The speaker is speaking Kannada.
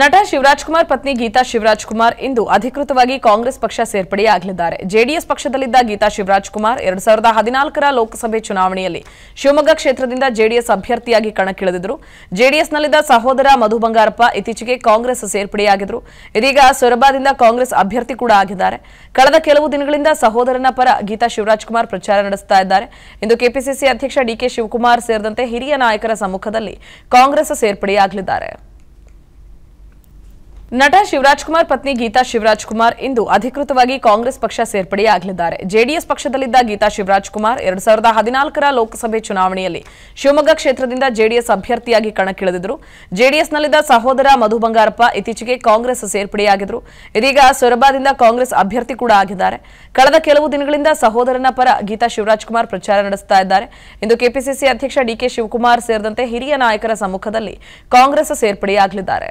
ನಟ ಶಿವರಾಜ್ಕುಮಾರ್ ಪತ್ನಿ ಗೀತಾ ಕುಮಾರ್ ಇಂದು ಅಧಿಕೃತವಾಗಿ ಕಾಂಗ್ರೆಸ್ ಪಕ್ಷ ಸೇರ್ಪಡೆಯಾಗಲಿದ್ದಾರೆ ಜೆಡಿಎಸ್ ಪಕ್ಷದಲ್ಲಿದ್ದ ಗೀತಾ ಕುಮಾರ್ ಎರಡ್ ಸಾವಿರದ ಹದಿನಾಲ್ಕರ ಲೋಕಸಭೆ ಚುನಾವಣೆಯಲ್ಲಿ ಶಿವಮೊಗ್ಗ ಕ್ಷೇತ್ರದಿಂದ ಜೆಡಿಎಸ್ ಅಭ್ಯರ್ಥಿಯಾಗಿ ಕಣಕ್ಕಿಳಿದಿದ್ದರು ಜೆಡಿಎಸ್ನಲ್ಲಿದ್ದ ಸಹೋದರ ಮಧು ಬಂಗಾರಪ್ಪ ಇತ್ತೀಚೆಗೆ ಕಾಂಗ್ರೆಸ್ ಸೇರ್ಪಡೆಯಾಗಿದ್ದರು ಇದೀಗ ಸೊರಬಾದಿಂದ ಕಾಂಗ್ರೆಸ್ ಅಭ್ಯರ್ಥಿ ಕೂಡ ಆಗಿದ್ದಾರೆ ಕಳೆದ ಕೆಲವು ದಿನಗಳಿಂದ ಸಹೋದರನ ಪರ ಗೀತಾ ಕುಮಾರ್ ಪ್ರಚಾರ ನಡೆಸ್ತಾ ಇದ್ದಾರೆ ಇಂದು ಕೆಪಿಸಿಸಿ ಅಧ್ಯಕ್ಷ ಡಿಕೆ ಶಿವಕುಮಾರ್ ಸೇರಿದಂತೆ ಹಿರಿಯ ನಾಯಕರ ಸಮ್ಮುಖದಲ್ಲಿ ಕಾಂಗ್ರೆಸ್ ಸೇರ್ಪಡೆಯಾಗಲಿದ್ದಾರೆ ನಟ ಶಿವರಾಜ್ ಕುಮಾರ್ ಪತ್ನಿ ಗೀತಾ ಶಿವರಾಜ್ ಕುಮಾರ್ ಇಂದು ಅಧಿಕೃತವಾಗಿ ಕಾಂಗ್ರೆಸ್ ಪಕ್ಷ ಸೇರ್ಪಡೆಯಾಗಲಿದ್ದಾರೆ ಜೆಡಿಎಸ್ ಪಕ್ಷದಲ್ಲಿದ್ದ ಗೀತಾ ಶಿವರಾಜ್ ಕುಮಾರ್ ಎರಡ್ ಸಾವಿರದ ಹದಿನಾಲ್ಕರ ಲೋಕಸಭೆ ಚುನಾವಣೆಯಲ್ಲಿ ಶಿವಮೊಗ್ಗ ಕ್ಷೇತ್ರದಿಂದ ಜೆಡಿಎಸ್ ಅಭ್ಯರ್ಥಿಯಾಗಿ ಕಣಕ್ಕಿಳಿದಿದ್ದರು ಜೆಡಿಎಸ್ನಲ್ಲಿದ್ದ ಸಹೋದರ ಮಧು ಬಂಗಾರಪ್ಪ ಇತ್ತೀಚೆಗೆ ಕಾಂಗ್ರೆಸ್ ಸೇರ್ಪಡೆಯಾಗಿದ್ದರು ಇದೀಗ ಸೊರಬಾದಿಂದ ಕಾಂಗ್ರೆಸ್ ಅಭ್ಯರ್ಥಿ ಕೂಡ ಆಗಿದ್ದಾರೆ ಕಳೆದ ಕೆಲವು ದಿನಗಳಿಂದ ಸಹೋದರನ ಪರ ಗೀತಾ ಶಿವರಾಜ್ ಕುಮಾರ್ ಪ್ರಚಾರ ನಡೆಸ್ತಾ ಇದ್ದಾರೆ ಇಂದು ಕೆಪಿಸಿಸಿ ಅಧ್ಯಕ್ಷ ಡಿಕೆ ಶಿವಕುಮಾರ್ ಸೇರಿದಂತೆ ಹಿರಿಯ ನಾಯಕರ ಸಮ್ಮುಖದಲ್ಲಿ ಕಾಂಗ್ರೆಸ್ ಸೇರ್ಪಡೆಯಾಗಲಿದ್ದಾರೆ